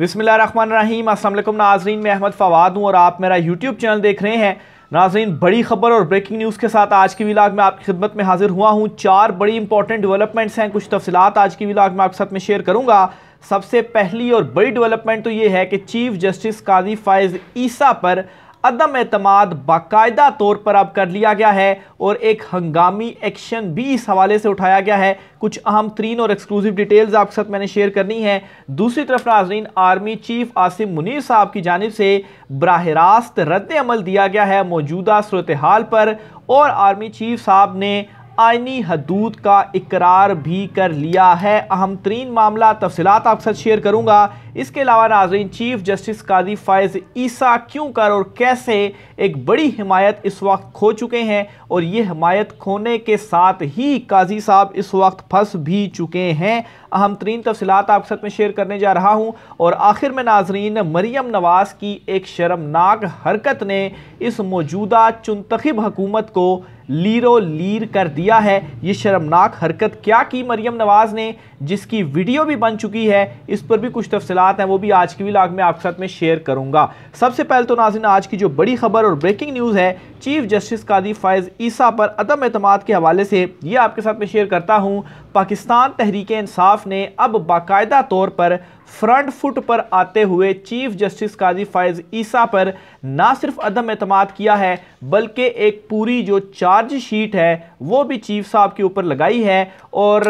بسم اللہ الرحمن الرحیم السلام علیکم ناظرین میں احمد فواد ہوں اور آپ میرا یوٹیوب چینل دیکھ رہے ہیں ناظرین بڑی خبر اور بریکنگ نیوز کے ساتھ آج کی ویلاگ میں آپ کی خدمت میں حاضر ہوا ہوں چار بڑی امپورٹنٹ ڈیولپمنٹس ہیں کچھ تفصیلات آج کی ویلاگ میں آپ کے ساتھ میں شیئر کروں گا سب سے پہلی اور بڑی ڈیولپمنٹ تو یہ ہے کہ چیف جسٹس قاضی فائز عیسیٰ پر عدم اعتماد باقاعدہ طور پر اب کر لیا گیا ہے اور ایک ہنگامی ایکشن بھی اس حوالے سے اٹھایا گیا ہے کچھ اہم ترین اور ایکسکلوزیو ڈیٹیلز آپ کے ساتھ میں نے شیئر کرنی ہے دوسری طرف ناظرین آرمی چیف آصف منیر صاحب کی جانب سے براہ راست رد عمل دیا گیا ہے موجودہ صورتحال پر اور آرمی چیف صاحب نے آئینی حدود کا اقرار بھی کر لیا ہے اہم ترین معاملہ تفصیلات آپ ساتھ شیئر کروں گا اس کے علاوہ ناظرین چیف جسٹس قاضی فائز عیسیٰ کیوں کر اور کیسے ایک بڑی حمایت اس وقت کھو چکے ہیں اور یہ حمایت کھونے کے ساتھ ہی قاضی صاحب اس وقت پھنس بھی چکے ہیں اہم ترین تفصیلات آپ ساتھ میں شیئر کرنے جا رہا ہوں اور آخر میں ناظرین مریم نواز کی ایک شرمناک حرکت نے اس موجودہ چنتخب حکومت کو لیرو لیر کر دیا ہے یہ شرمناک حرکت کیا کی مریم نواز نے جس کی ویڈیو بھی بن چکی ہے اس پر بھی کچھ تفصیلات ہیں وہ بھی آج کی ویلاغ میں آپ کے ساتھ میں شیئر کروں گا سب سے پہلے تو ناظرین آج کی جو بڑی خبر اور بریکنگ نیوز ہے چیف جسٹس قادی فائز عیسیٰ پر عدم اعتماد کے حوالے سے یہ آپ کے ساتھ میں شیئر کرتا ہوں پاکستان تحریک انصاف نے اب باقاعدہ طور پر فرنٹ فٹ پر آتے ہوئے چیف جسٹس قاضی فائز عیسیٰ پر نہ صرف عدم اعتماد کیا ہے بلکہ ایک پوری جو چارج شیٹ ہے وہ بھی چیف صاحب کے اوپر لگائی ہے اور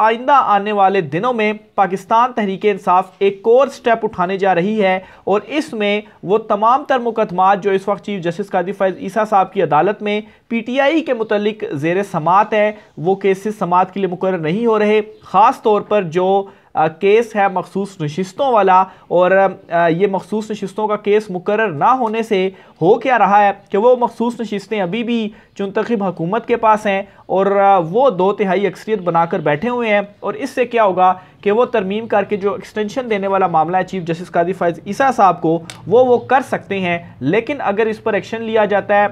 آئندہ آنے والے دنوں میں پاکستان تحریک انصاف ایک اور سٹیپ اٹھانے جا رہی ہے اور اس میں وہ تمام تر مقدمات جو اس وقت چیف جسٹس قاضی فیض عیسیٰ صاحب کی عدالت میں پی ٹی آئی کے متعلق زیر سماعت ہے وہ کیسز سماعت کے لیے مقرر نہیں ہو رہے خاص طور پر جو کیس ہے مخصوص نشستوں والا اور یہ مخصوص نشستوں کا کیس مقرر نہ ہونے سے ہو کیا رہا ہے کہ وہ مخصوص نشستیں ابھی بھی چنتخب حکومت کے پاس ہیں اور وہ دو تہائی اکثریت بنا کر بیٹھے ہوئے ہیں اور اس سے کیا ہوگا کہ وہ ترمیم کر کے جو ایکسٹینشن دینے والا معاملہ ہے چیف جسٹس فائز عیسیٰ صاحب کو وہ وہ کر سکتے ہیں لیکن اگر اس پر ایکشن لیا جاتا ہے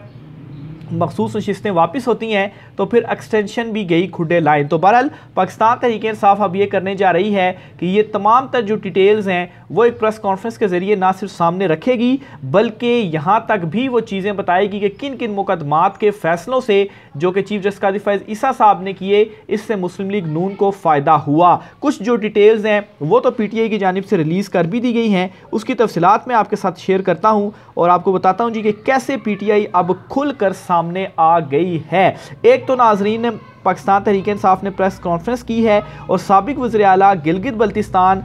مخصوص نشستیں واپس ہوتی ہیں تو پھر ایکسٹینشن بھی گئی کھڈے لائن تو بہرحال پاکستان تحریک انصاف اب یہ کرنے جا رہی ہے کہ یہ تمام تر جو ڈیٹیلز ہیں وہ ایک پریس کانفرنس کے ذریعے نہ صرف سامنے رکھے گی بلکہ یہاں تک بھی وہ چیزیں بتائے گی کہ کن کن مقدمات کے فیصلوں سے جو کہ چیف جسٹس قاضی فیض عیسیٰ صاحب نے کیے اس سے مسلم لیگ نون کو فائدہ ہوا کچھ جو ڈیٹیلز ہیں وہ تو پی ٹی آئی کی جانب سے ریلیز کر بھی دی گئی ہیں اس کی تفصیلات میں آپ کے ساتھ شیئر کرتا ہوں اور آپ کو بتاتا ہوں جی کہ کیسے پی ٹی آئی اب کھل کر سامنے آ گئی ہے ایک تو ناظرین پاکستان تحریک انصاف نے پریس کانفرنس کی ہے اور سابق وزیر اعلیٰ گلگت بلتستان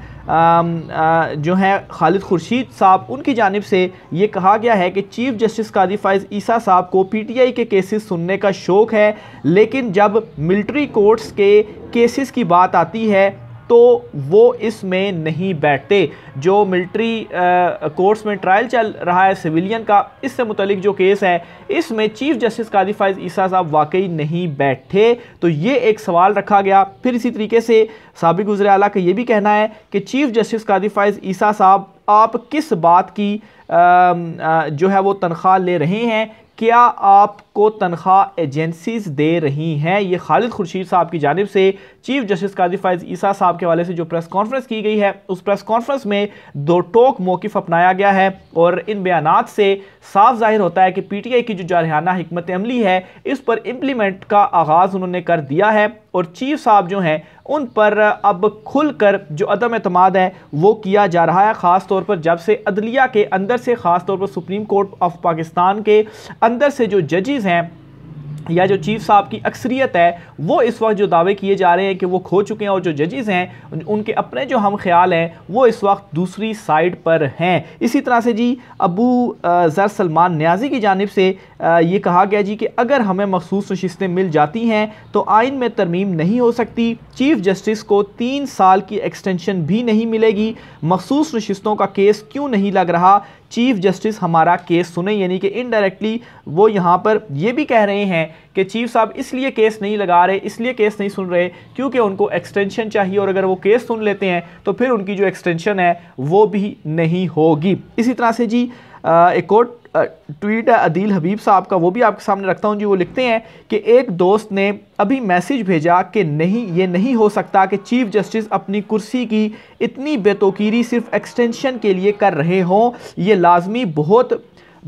جو ہیں خالد خورشید صاحب ان کی جانب سے یہ کہا گیا ہے کہ چیف جسٹس فائز عیسیٰ صاحب کو پی ٹی آئی کے کیسز سننے کا شوق ہے لیکن جب ملٹری کورٹس کے کیسز کی بات آتی ہے تو وہ اس میں نہیں بیٹھتے جو ملٹری کورٹس میں ٹرائل چل رہا ہے سویلین کا اس سے متعلق جو کیس ہے اس میں چیف جسٹس فائز عیسیٰ صاحب واقعی نہیں بیٹھے تو یہ ایک سوال رکھا گیا پھر اسی طریقے سے سابق گزرے اعلیٰ کا یہ بھی کہنا ہے کہ چیف جسٹس فائز عیسیٰ صاحب آپ کس بات کی جو ہے وہ تنخواہ لے رہے ہیں کیا آپ کو تنخواہ ایجنسیز دے رہی ہیں یہ خالد خورشید صاحب کی جانب سے چیف جسٹس قاضی فائز عیسیٰ صاحب کے والے سے جو پریس کانفرنس کی گئی ہے اس پریس کانفرنس میں دو ٹوک موقف اپنایا گیا ہے اور ان بیانات سے صاف ظاہر ہوتا ہے کہ پی ٹی آئی کی جو جارحانہ حکمت عملی ہے اس پر امپلیمنٹ کا آغاز انہوں نے کر دیا ہے اور چیف صاحب جو ہیں ان پر اب کھل کر جو عدم اعتماد ہے وہ کیا جا رہا ہے خاص طور پر جب سے عدلیہ کے اندر سے خاص طور پر سپریم کورٹ آف پاکستان کے اندر سے جو ججز ہیں یا جو چیف صاحب کی اکثریت ہے وہ اس وقت جو دعوے کیے جا رہے ہیں کہ وہ کھو چکے ہیں اور جو ججز ہیں ان کے اپنے جو ہم خیال ہیں وہ اس وقت دوسری سائٹ پر ہیں اسی طرح سے جی ابو ذر سلمان نیازی کی جانب سے یہ کہا گیا جی کہ اگر ہمیں مخصوص نشستیں مل جاتی ہیں تو آئین میں ترمیم نہیں ہو سکتی چیف جسٹس کو تین سال کی ایکسٹینشن بھی نہیں ملے گی مخصوص نشستوں کا کیس کیوں نہیں لگ رہا چیف جسٹس ہمارا کیس سنیں یعنی کہ انڈائریکٹلی وہ یہاں پر یہ بھی کہہ رہے ہیں کہ چیف صاحب اس لیے کیس نہیں لگا رہے اس لیے کیس نہیں سن رہے کیونکہ ان کو ایکسٹینشن چاہیے اور اگر وہ کیس سن لیتے ہیں تو پھر ان کی جو ایکسٹینشن ہے وہ بھی نہیں ہوگی اسی طرح سے جی ایک اور ٹویٹ ہے عدیل حبیب صاحب کا وہ بھی آپ کے سامنے رکھتا ہوں جی وہ لکھتے ہیں کہ ایک دوست نے ابھی میسیج بھیجا کہ نہیں یہ نہیں ہو سکتا کہ چیف جسٹس اپنی کرسی کی اتنی بے توقیری صرف ایکسٹینشن کے لیے کر رہے ہوں یہ لازمی بہت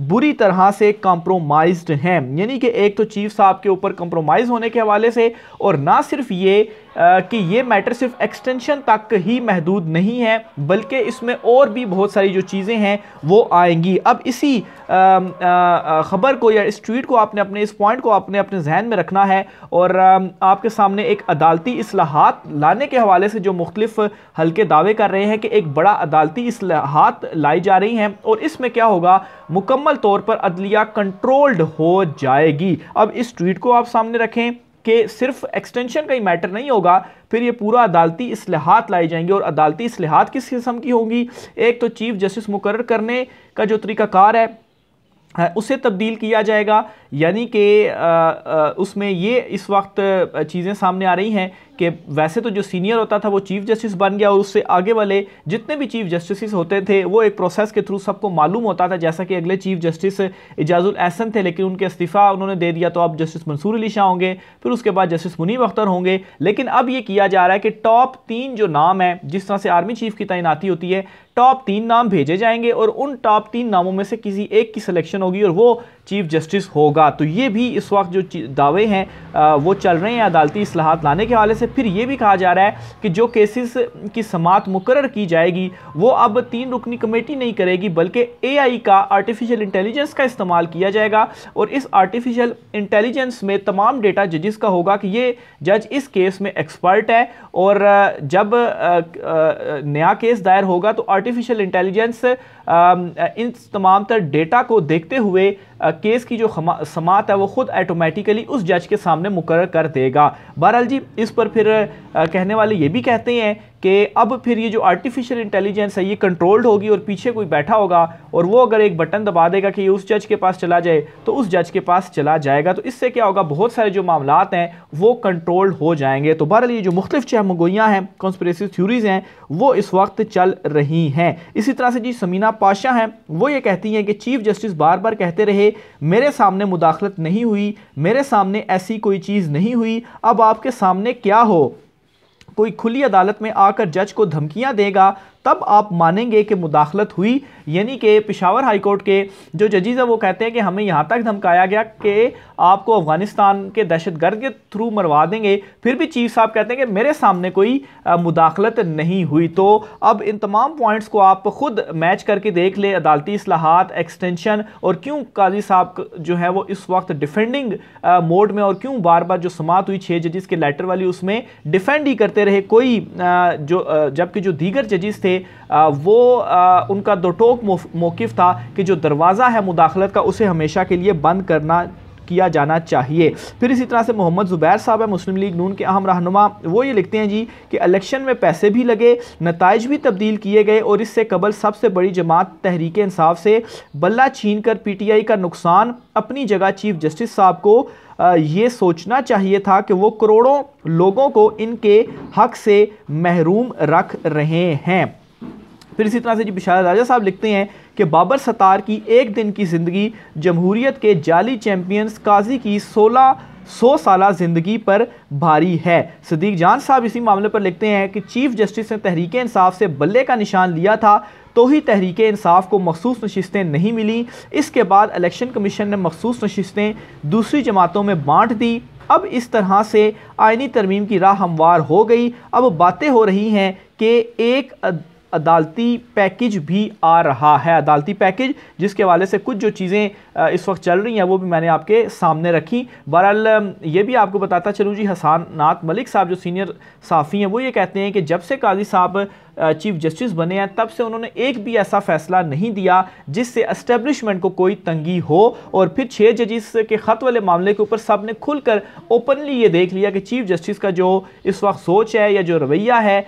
بری طرح سے کمپرومائزڈ ہیں یعنی کہ ایک تو چیف صاحب کے اوپر کمپرومائز ہونے کے حوالے سے اور نہ صرف یہ کہ یہ میٹر صرف ایکسٹینشن تک ہی محدود نہیں ہے بلکہ اس میں اور بھی بہت ساری جو چیزیں ہیں وہ آئیں گی اب اسی خبر کو یا اس ٹویٹ کو آپ نے اپنے اس پوائنٹ کو آپ نے اپنے ذہن میں رکھنا ہے اور آپ کے سامنے ایک عدالتی اصلاحات لانے کے حوالے سے جو مختلف حلقے دعوے کر رہے ہیں کہ ایک بڑا عدالتی اصلاحات لائی جا رہی ہیں اور اس میں کیا ہوگا مکمل طور پر عدلیہ کنٹرولڈ ہو جائے گی اب اس ٹویٹ کو آپ سامنے رکھیں کہ صرف ایکسٹینشن کا ہی میٹر نہیں ہوگا پھر یہ پورا عدالتی اصلاحات لائے جائیں گے اور عدالتی اصلاحات کس قسم کی ہوں گی ایک تو چیف جسٹس مقرر کرنے کا جو طریقہ کار ہے اسے تبدیل کیا جائے گا یعنی کہ اس میں یہ اس وقت چیزیں سامنے آ رہی ہیں کہ ویسے تو جو سینئر ہوتا تھا وہ چیف جسٹس بن گیا اور اس سے آگے والے جتنے بھی چیف جسٹسز ہوتے تھے وہ ایک پروسیس کے تھرو سب کو معلوم ہوتا تھا جیسا کہ اگلے چیف جسٹس اجاز الحسن تھے لیکن ان کے استعفیٰ انہوں نے دے دیا تو اب جسٹس منصور علی شاہ ہوں گے پھر اس کے بعد جسٹس منیب اختر ہوں گے لیکن اب یہ کیا جا رہا ہے کہ ٹاپ تین جو نام ہیں جس طرح سے آرمی چیف کی تعیناتی ہوتی ہے ٹاپ تین نام بھیجے جائیں گے اور ان ٹاپ تین ناموں میں سے کسی ایک کی سلیکشن ہوگی اور وہ چیف جسٹس ہوگا تو یہ بھی اس وقت جو دعوے ہیں وہ چل رہے ہیں عدالتی اصلاحات لانے کے حوالے سے پھر یہ بھی کہا جا رہا ہے کہ جو کیسز کی سماعت مقرر کی جائے گی وہ اب تین رکنی کمیٹی نہیں کرے گی بلکہ اے آئی کا آرٹیفیشل انٹیلیجنس کا استعمال کیا جائے گا اور اس آرٹیفیشل انٹیلیجنس میں تمام ڈیٹا ججز کا ہوگا کہ یہ جج اس کیس میں ایکسپرٹ ہے اور جب نیا کیس دائر ہوگا تو آرٹیفیشل انٹیلیجنس ان تمام تر ڈیٹا کو دیکھتے ہوئے کیس کی جو سماعت ہے وہ خود ایٹومیٹیکلی اس جج کے سامنے مقرر کر دے گا بہرحال جی اس پر پھر کہنے والے یہ بھی کہتے ہیں کہ اب پھر یہ جو آرٹیفیشل انٹیلیجنس ہے یہ کنٹرولڈ ہوگی اور پیچھے کوئی بیٹھا ہوگا اور وہ اگر ایک بٹن دبا دے گا کہ یہ اس جج کے پاس چلا جائے تو اس جج کے پاس چلا جائے گا تو اس سے کیا ہوگا بہت سارے جو معاملات ہیں وہ کنٹرولڈ ہو جائیں گے تو بہرحال یہ جو مختلف چہم گوئیاں ہیں کانسپریسی تھیوریز ہیں وہ اس وقت چل رہی ہیں اسی طرح سے جی سمینہ پاشا ہیں وہ یہ کہتی ہیں کہ چیف جسٹس بار بار کہتے رہے میرے سامنے مداخلت نہیں ہوئی میرے سامنے ایسی کوئی چیز نہیں ہوئی اب آپ کے سامنے کیا ہو کوئی کھلی عدالت میں آ کر جج کو دھمکیاں دے گا تب آپ مانیں گے کہ مداخلت ہوئی یعنی کہ پشاور ہائی کورٹ کے جو ججیز ہیں وہ کہتے ہیں کہ ہمیں یہاں تک دھمکایا گیا کہ آپ کو افغانستان کے دہشت گرد کے تھرو مروا دیں گے پھر بھی چیف صاحب کہتے ہیں کہ میرے سامنے کوئی مداخلت نہیں ہوئی تو اب ان تمام پوائنٹس کو آپ خود میچ کر کے دیکھ لیں عدالتی اصلاحات ایکسٹینشن اور کیوں قاضی صاحب جو ہے وہ اس وقت ڈیفینڈنگ موڈ میں اور کیوں بار بار جو سماعت ہوئی چھ ججز کے لیٹر والی اس میں ڈیفینڈ ہی کرتے رہے کوئی جو جبکہ جو دیگر ججز تھے وہ ان کا دو ٹوک موقف تھا کہ جو دروازہ ہے مداخلت کا اسے ہمیشہ کے لیے بند کرنا کیا جانا چاہیے پھر اسی طرح سے محمد زبیر صاحب ہے مسلم لیگ نون کے اہم رہنما وہ یہ لکھتے ہیں جی کہ الیکشن میں پیسے بھی لگے نتائج بھی تبدیل کیے گئے اور اس سے قبل سب سے بڑی جماعت تحریک انصاف سے بلہ چھین کر پی ٹی آئی کا نقصان اپنی جگہ چیف جسٹس صاحب کو یہ سوچنا چاہیے تھا کہ وہ کروڑوں لوگوں کو ان کے حق سے محروم رکھ رہے ہیں پھر اسی طرح سے جی بشارہ راجہ صاحب لکھتے ہیں کہ بابر ستار کی ایک دن کی زندگی جمہوریت کے جعلی چیمپئنز قاضی کی سولہ سو سالہ زندگی پر بھاری ہے صدیق جان صاحب اسی معاملے پر لکھتے ہیں کہ چیف جسٹس نے تحریک انصاف سے بلے کا نشان لیا تھا تو ہی تحریک انصاف کو مخصوص نشستیں نہیں ملی اس کے بعد الیکشن کمیشن نے مخصوص نشستیں دوسری جماعتوں میں بانٹ دی اب اس طرح سے آئینی ترمیم کی راہ ہموار ہو گئی اب باتیں ہو رہی ہیں کہ ایک عدالتی پیکج بھی آ رہا ہے عدالتی پیکج جس کے حوالے سے کچھ جو چیزیں اس وقت چل رہی ہیں وہ بھی میں نے آپ کے سامنے رکھی بہرحال یہ بھی آپ کو بتاتا چلوں جی حسان نات ملک صاحب جو سینئر صحافی ہیں وہ یہ کہتے ہیں کہ جب سے قاضی صاحب چیف جسٹس بنے ہیں تب سے انہوں نے ایک بھی ایسا فیصلہ نہیں دیا جس سے اسٹیبلشمنٹ کو کوئی تنگی ہو اور پھر چھ ججز کے خط والے معاملے کے اوپر سب نے کھل کر اوپنلی یہ دیکھ لیا کہ چیف جسٹس کا جو اس وقت سوچ ہے یا جو رویہ ہے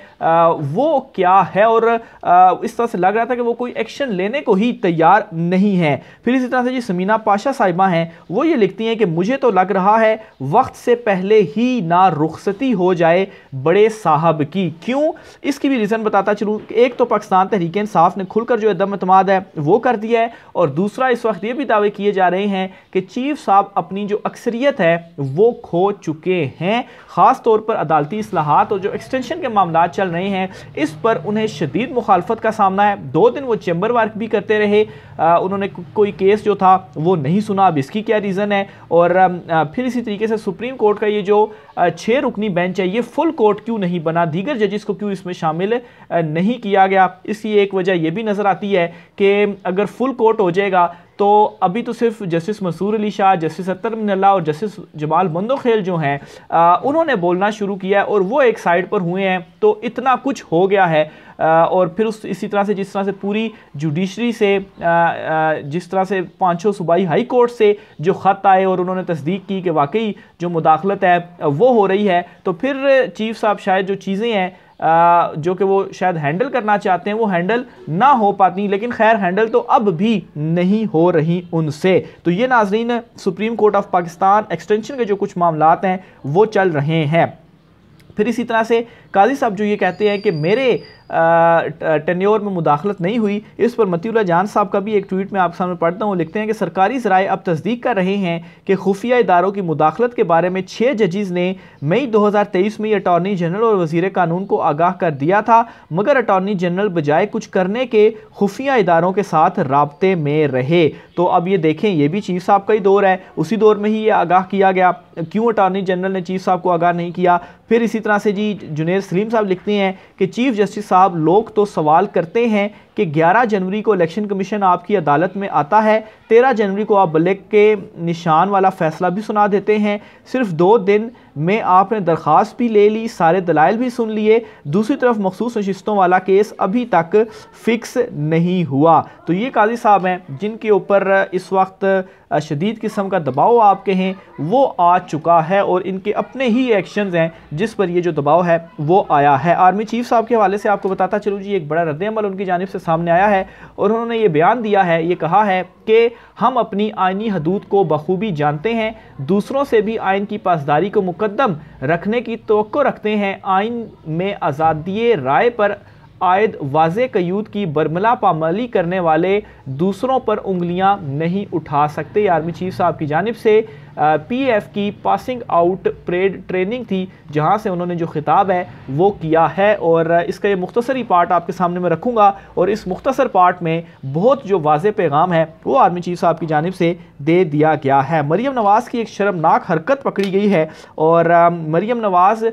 وہ کیا ہے اور اس طرح سے لگ رہا تھا کہ وہ کوئی ایکشن لینے کو ہی تیار نہیں ہے پھر اسی طرح سے جی سمینہ پاشا صاحبہ ہیں وہ یہ لکھتی ہیں کہ مجھے تو لگ رہا ہے وقت سے پہلے ہی نہ رخصتی ہو جائے بڑے صاحب کی کیوں اس کی بھی ریزن بتا بتاتا کہ ایک تو پاکستان تحریک انصاف نے کھل کر جو عدم اعتماد ہے وہ کر دیا ہے اور دوسرا اس وقت یہ بھی دعوے کیے جا رہے ہیں کہ چیف صاحب اپنی جو اکثریت ہے وہ کھو چکے ہیں خاص طور پر عدالتی اصلاحات اور جو ایکسٹینشن کے معاملات چل رہے ہیں اس پر انہیں شدید مخالفت کا سامنا ہے دو دن وہ چیمبر ورک بھی کرتے رہے انہوں نے کوئی کیس جو تھا وہ نہیں سنا اب اس کی کیا ریزن ہے اور پھر اسی طریقے سے سپریم کورٹ کا یہ جو چھ رکنی بینچ ہے یہ فل کورٹ کیوں نہیں بنا دیگر ججز کو کیوں اس میں شامل نہیں کیا گیا اس کی ایک وجہ یہ بھی نظر آتی ہے کہ اگر فل کورٹ ہو جائے گا تو ابھی تو صرف جسٹس مسور علی شاہ جسٹس من اللہ اور جسٹس جمال مندو خیل جو ہیں انہوں نے بولنا شروع کیا ہے اور وہ ایک سائیڈ پر ہوئے ہیں تو اتنا کچھ ہو گیا ہے اور پھر اس اسی طرح سے جس طرح سے پوری جوڈیشری سے جس طرح سے پانچوں صوبائی ہائی کورٹ سے جو خط آئے اور انہوں نے تصدیق کی کہ واقعی جو مداخلت ہے وہ ہو رہی ہے تو پھر چیف صاحب شاید جو چیزیں ہیں جو کہ وہ شاید ہینڈل کرنا چاہتے ہیں وہ ہینڈل نہ ہو پاتی لیکن خیر ہینڈل تو اب بھی نہیں ہو رہی ان سے تو یہ ناظرین supreme court of Pakistan extension کے جو کچھ معاملات ہیں وہ چل رہے ہیں پھر اسی طرح سے قاضی صاحب جو یہ کہتے ہیں کہ میرے ٹینیور میں مداخلت نہیں ہوئی اس پر مطی اللہ جان صاحب کا بھی ایک ٹویٹ میں آپ سامنے پڑھتا ہوں لکھتے ہیں کہ سرکاری ذرائع اب تصدیق کر رہے ہیں کہ خفیہ اداروں کی مداخلت کے بارے میں چھ ججز نے مئی دو ہزار تیئیس میں یہ اٹارنی جنرل اور وزیر قانون کو آگاہ کر دیا تھا مگر اٹارنی جنرل بجائے کچھ کرنے کے خفیہ اداروں کے ساتھ رابطے میں رہے تو اب یہ دیکھیں یہ بھی چیف صاحب کا ہی دور ہے اسی دور میں ہی یہ آگاہ کیا گیا کیوں اٹارنی جنرل نے چیف صاحب کو آگاہ نہیں کیا پھر اسی طرح سے جی جنید سلیم صاحب لکھتے ہیں کہ چیف جسٹس صاحب لوگ تو سوال کرتے ہیں کہ گیارہ جنوری کو الیکشن کمیشن آپ کی عدالت میں آتا ہے تیرہ جنوری کو آپ بلک کے نشان والا فیصلہ بھی سنا دیتے ہیں صرف دو دن میں آپ نے درخواست بھی لے لی سارے دلائل بھی سن لیے دوسری طرف مخصوص نشستوں والا کیس ابھی تک فکس نہیں ہوا تو یہ قاضی صاحب ہیں جن کے اوپر اس وقت شدید قسم کا دباؤ آپ کے ہیں وہ آ چکا ہے اور ان کے اپنے ہی ایکشنز ہیں جس پر یہ جو دباؤ ہے وہ آیا ہے آرمی چیف صاحب کے حوالے سے آپ کو بتاتا چلو جی ایک بڑا رد عمل ان کی جانب سے سامنے آیا ہے اور انہوں نے یہ بیان دیا ہے یہ کہا ہے کہ ہم اپنی آئینی حدود کو بخوبی جانتے ہیں دوسروں سے بھی آئین کی پاسداری کو مقدم رکھنے کی توقع رکھتے ہیں آئین میں آزادی رائے پر عائد واضح قیود کی برملا پاملی کرنے والے دوسروں پر انگلیاں نہیں اٹھا سکتے آرمی چیف صاحب کی جانب سے پی ایف کی پاسنگ آؤٹ پریڈ ٹریننگ تھی جہاں سے انہوں نے جو خطاب ہے وہ کیا ہے اور اس کا یہ مختصری پارٹ آپ کے سامنے میں رکھوں گا اور اس مختصر پارٹ میں بہت جو واضح پیغام ہے وہ آرمی چیف صاحب کی جانب سے دے دیا گیا ہے مریم نواز کی ایک شرمناک حرکت پکڑی گئی ہے اور مریم نواز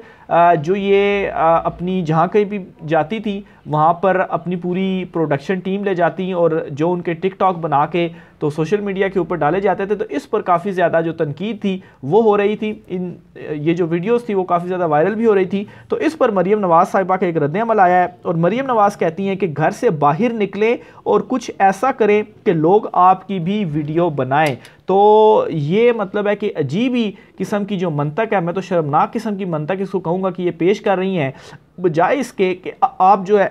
جو یہ اپنی جہاں کہیں بھی جاتی تھی وہاں پر اپنی پوری پروڈکشن ٹیم لے جاتی اور جو ان کے ٹک ٹاک بنا کے تو سوشل میڈیا کے اوپر ڈالے جاتے تھے تو اس پر کافی زیادہ جو تنقید تھی وہ ہو رہی تھی ان یہ جو ویڈیوز تھی وہ کافی زیادہ وائرل بھی ہو رہی تھی تو اس پر مریم نواز صاحبہ کا ایک رد عمل آیا ہے اور مریم نواز کہتی ہیں کہ گھر سے باہر نکلیں اور کچھ ایسا کریں کہ لوگ آپ کی بھی ویڈیو بنائیں تو یہ مطلب ہے کہ عجیب ہی قسم کی جو منطق ہے میں تو شرمناک قسم کی منطق اس کو کہوں گا کہ یہ پیش کر رہی ہیں بجائے اس کے کہ آپ جو ہے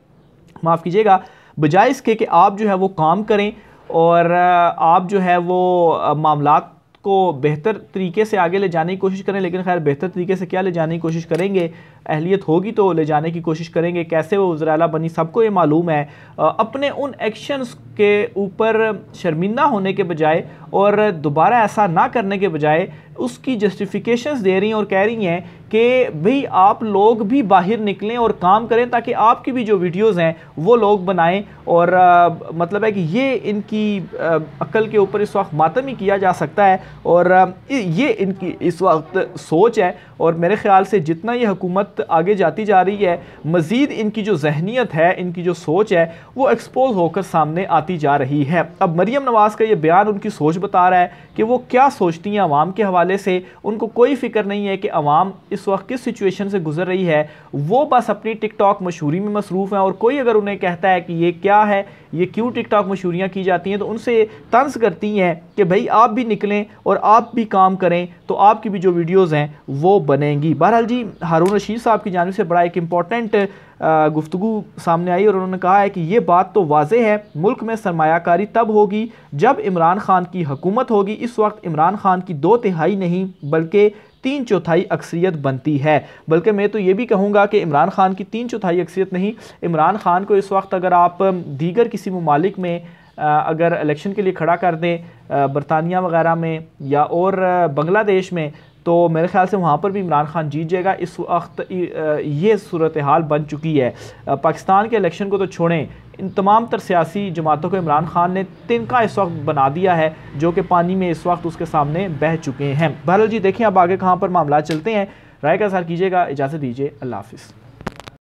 معاف کیجئے گا بجائے اس کے کہ آپ جو ہے وہ کام کریں اور آپ جو ہے وہ معاملات کو بہتر طریقے سے آگے لے جانے کی کوشش کریں لیکن خیر بہتر طریقے سے کیا لے جانے کی کوشش کریں گے اہلیت ہوگی تو لے جانے کی کوشش کریں گے کیسے وہ وزرائلہ بنی سب کو یہ معلوم ہے اپنے ان ایکشنز کے اوپر شرمندہ ہونے کے بجائے اور دوبارہ ایسا نہ کرنے کے بجائے اس کی جسٹیفیکیشنز دے رہی ہیں اور کہہ رہی ہیں کہ بھئی آپ لوگ بھی باہر نکلیں اور کام کریں تاکہ آپ کی بھی جو ویڈیوز ہیں وہ لوگ بنائیں اور مطلب ہے کہ یہ ان کی عقل کے اوپر اس وقت ماتمی کیا جا سکتا ہے اور یہ ان کی اس وقت سوچ ہے اور میرے خیال سے جتنا یہ حکومت آگے جاتی جا رہی ہے مزید ان کی جو ذہنیت ہے ان کی جو سوچ ہے وہ ایکسپوز ہو کر سامنے آتی جا رہی ہے اب مریم نواز کا یہ بیان ان کی سوچ بتا رہا ہے کہ وہ کیا سوچتی ہیں عوام کے حوالے سے ان کو کوئی فکر نہیں ہے کہ عوام اس وقت کس سچویشن سے گزر رہی ہے وہ بس اپنی ٹک ٹاک مشہوری میں مصروف ہیں اور کوئی اگر انہیں کہتا ہے کہ یہ کیا ہے یہ کیوں ٹک ٹاک مشہوریاں کی جاتی ہیں تو ان سے طنز کرتی ہیں کہ بھائی آپ بھی نکلیں اور آپ بھی کام کریں تو آپ کی بھی جو ویڈیوز ہیں وہ بنیں گی بہرحال جی ہارون رشید صاحب کی جانب سے بڑا ایک امپورٹنٹ گفتگو سامنے آئی اور انہوں نے کہا ہے کہ یہ بات تو واضح ہے ملک میں سرمایہ کاری تب ہوگی جب عمران خان کی حکومت ہوگی اس وقت عمران خان کی دو تہائی نہیں بلکہ تین چوتھائی اکثریت بنتی ہے بلکہ میں تو یہ بھی کہوں گا کہ عمران خان کی تین چوتھائی اکثریت نہیں عمران خان کو اس وقت اگر آپ دیگر کسی ممالک میں اگر الیکشن کے لیے کھڑا کر دیں برطانیہ وغیرہ میں یا اور بنگلہ دیش میں تو میرے خیال سے وہاں پر بھی عمران خان جیت جائے گا اس وقت یہ صورتحال بن چکی ہے پاکستان کے الیکشن کو تو چھوڑیں ان تمام تر سیاسی جماعتوں کو عمران خان نے تنکا اس وقت بنا دیا ہے جو کہ پانی میں اس وقت اس کے سامنے بہہ چکے ہیں بہرحال جی دیکھیں اب آگے کہاں پر معاملات چلتے ہیں رائے کا اظہار کیجیے گا اجازت دیجیے اللہ حافظ